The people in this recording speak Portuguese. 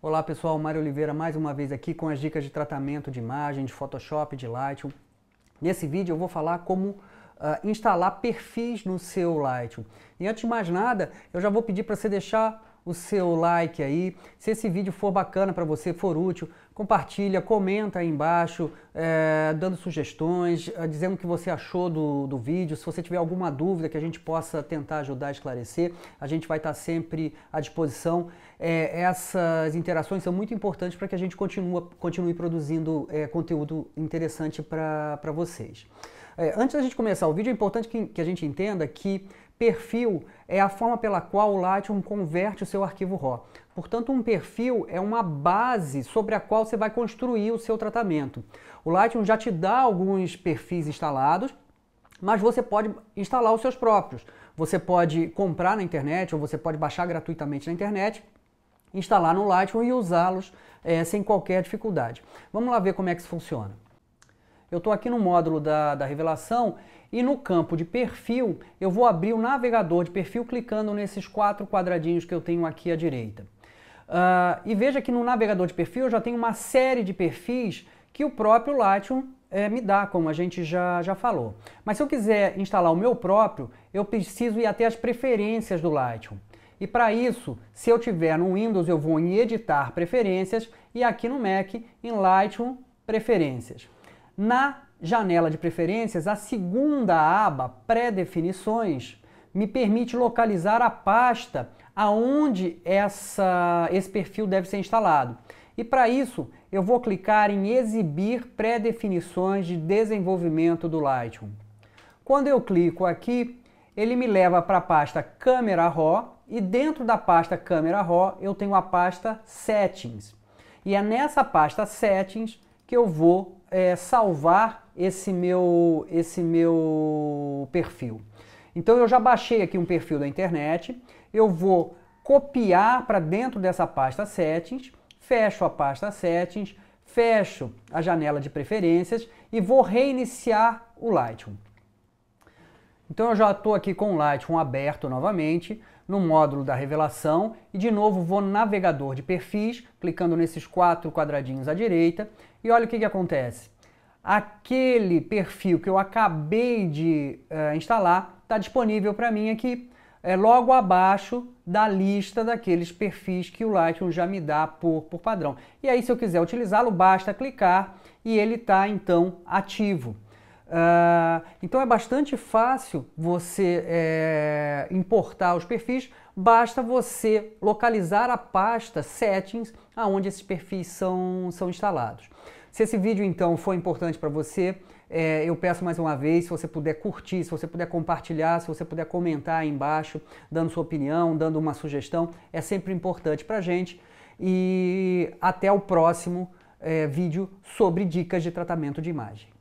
Olá pessoal, Mário Oliveira mais uma vez aqui com as dicas de tratamento de imagem, de Photoshop, de Lightroom. Nesse vídeo eu vou falar como uh, instalar perfis no seu Lightroom. E antes de mais nada, eu já vou pedir para você deixar o seu like aí. Se esse vídeo for bacana para você, for útil, compartilha, comenta aí embaixo, é, dando sugestões, é, dizendo o que você achou do, do vídeo. Se você tiver alguma dúvida que a gente possa tentar ajudar a esclarecer, a gente vai estar tá sempre à disposição. É, essas interações são muito importantes para que a gente continue produzindo conteúdo interessante para vocês. antes da gente começar o vídeo, é importante que, que a gente entenda que Perfil é a forma pela qual o Lightroom converte o seu arquivo RAW. Portanto, um perfil é uma base sobre a qual você vai construir o seu tratamento. O Lightroom já te dá alguns perfis instalados, mas você pode instalar os seus próprios. Você pode comprar na internet ou você pode baixar gratuitamente na internet, instalar no Lightroom e usá-los é, sem qualquer dificuldade. Vamos lá ver como é que isso funciona. Eu estou aqui no módulo da, da revelação e no campo de perfil eu vou abrir o navegador de perfil clicando nesses quatro quadradinhos que eu tenho aqui à direita. Uh, e veja que no navegador de perfil eu já tenho uma série de perfis que o próprio Lightroom é, eh, me dá, como a gente já, já falou. Mas se eu quiser instalar o meu próprio, eu preciso ir até as preferências do Lightroom. E para isso, se eu tiver no Windows, eu vou em Editar Preferências e aqui no Mac em Lightroom Preferências. Na janela de preferências, a segunda aba, pré-definições, me permite localizar a pasta aonde essa, esse perfil deve ser instalado. E para isso, eu vou clicar em exibir pré-definições de desenvolvimento do Lightroom. Quando eu clico aqui, ele me leva para a pasta Câmera RAW e dentro da pasta Câmera RAW eu tenho a pasta Settings. E é nessa pasta Settings que eu vou é, salvar esse meu, esse meu perfil. Então eu já baixei aqui um perfil da internet, eu vou copiar para dentro dessa pasta settings, fecho a pasta settings, fecho a janela de preferências e vou reiniciar o Lightroom. Então eu já estou aqui com o Lightroom aberto novamente, no módulo da revelação, e de novo vou no navegador de perfis, clicando nesses quatro quadradinhos à direita, e olha o que, que acontece. Aquele perfil que eu acabei de uh, instalar está disponível para mim aqui, é, logo abaixo da lista daqueles perfis que o Lightroom já me dá por, por padrão. E aí, se eu quiser utilizá-lo, basta clicar e ele está então ativo. Ah, então é bastante fácil você é, importar os perfis, basta você localizar a pasta settings aonde esses perfis são, são instalados. Se esse vídeo então foi importante para você, é, eu peço mais uma vez, se você puder curtir, se você puder compartilhar, se você puder comentar aí embaixo, dando sua opinião, dando uma sugestão, é sempre importante para gente. E até o próximo é, vídeo sobre dicas de tratamento de imagem.